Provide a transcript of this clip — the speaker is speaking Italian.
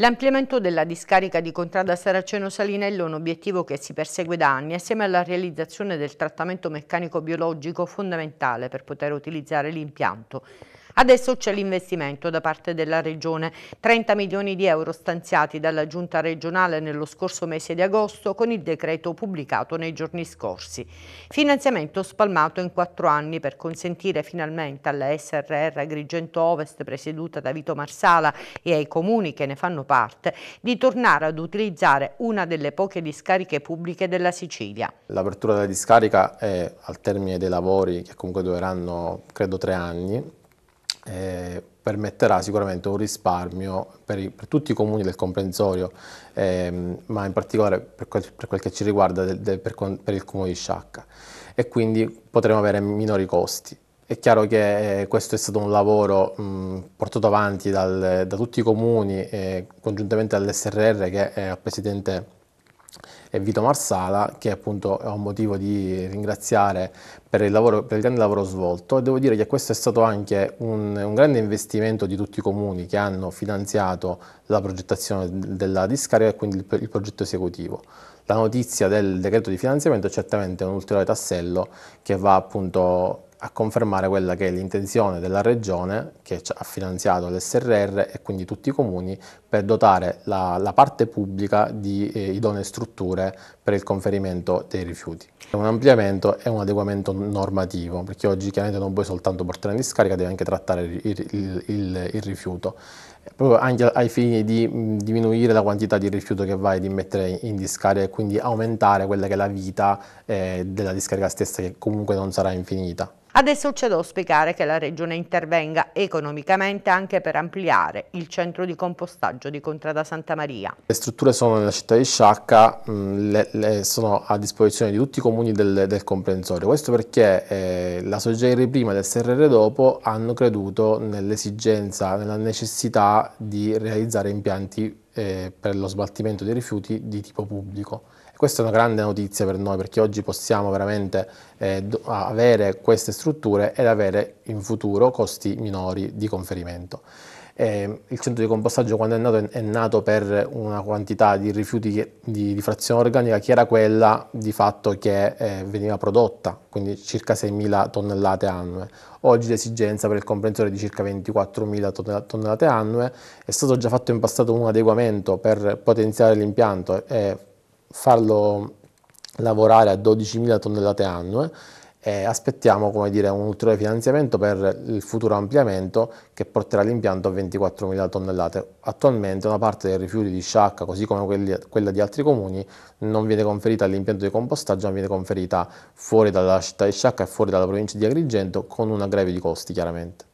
L'ampliamento della discarica di Contrada Saraceno Salinello è un obiettivo che si persegue da anni assieme alla realizzazione del trattamento meccanico biologico fondamentale per poter utilizzare l'impianto. Adesso c'è l'investimento da parte della Regione. 30 milioni di euro stanziati dalla Giunta regionale nello scorso mese di agosto con il decreto pubblicato nei giorni scorsi. Finanziamento spalmato in quattro anni per consentire finalmente alla SRR Agrigento Ovest presieduta da Vito Marsala e ai comuni che ne fanno parte di tornare ad utilizzare una delle poche discariche pubbliche della Sicilia. L'apertura della discarica è al termine dei lavori che comunque dureranno credo tre anni eh, permetterà sicuramente un risparmio per, i, per, tutti i comuni del comprensorio, ehm, ma in particolare per quel, per quel che ci riguarda del, del, per, per, il comune di Sciacca e quindi potremo avere minori costi. È chiaro che eh, questo è stato un lavoro mh, portato avanti dal, da tutti i comuni eh, congiuntamente all'SRR che è al presidente e Vito Marsala, che appunto ho motivo di ringraziare per il, lavoro, per il grande lavoro svolto. E devo dire che questo è stato anche un, un grande investimento di tutti i comuni che hanno finanziato la progettazione della discarica e quindi il, il progetto esecutivo la notizia del decreto di finanziamento è certamente un ulteriore tassello che va appunto a confermare quella che è l'intenzione della Regione che ha finanziato l'SRR e quindi tutti i comuni per dotare la, la parte pubblica di eh, idonee strutture per il conferimento dei rifiuti. Un ampliamento è un adeguamento normativo, perché oggi chiaramente non puoi soltanto portare in discarica, devi anche trattare il, il, il, il rifiuto, proprio anche ai fini di diminuire la quantità di rifiuto che vai di mettere in discarica e quindi aumentare quella che è la vita eh, della discarica stessa, che comunque non sarà infinita. Adesso c'è da auspicare che la Regione intervenga economicamente anche per ampliare il centro di compostaggio di Contrada Santa Maria. Le strutture sono nella città di Sciacca, le, le sono a disposizione di tutti i comuni comuni del, del comprensorio. Questo perché eh, la SOGERI prima e del SRR dopo hanno creduto nell'esigenza, nella necessità di realizzare impianti eh, per lo smaltimento dei rifiuti di tipo pubblico. questa è una grande notizia per noi perché oggi possiamo veramente eh, avere queste strutture ed avere in futuro costi minori di conferimento eh, il centro di compostaggio quando è nato è, nato per una quantità di rifiuti di, di, frazione organica che era quella di fatto che eh, veniva prodotta, quindi circa 6.000 tonnellate annue. Oggi l'esigenza per il comprensore è di circa 24.000 tonnellate annue, è stato già fatto in passato un adeguamento per potenziare l'impianto e farlo lavorare a 12.000 tonnellate annue e aspettiamo dire, un ulteriore finanziamento per il futuro ampliamento che porterà l'impianto a 24.000 tonnellate. Attualmente una parte dei rifiuti di Sciacca, così come quelli, quella di altri comuni, non viene conferita all'impianto di compostaggio, ma viene conferita fuori dalla città di Sciacca e fuori dalla provincia di Agrigento con un aggravio di costi chiaramente.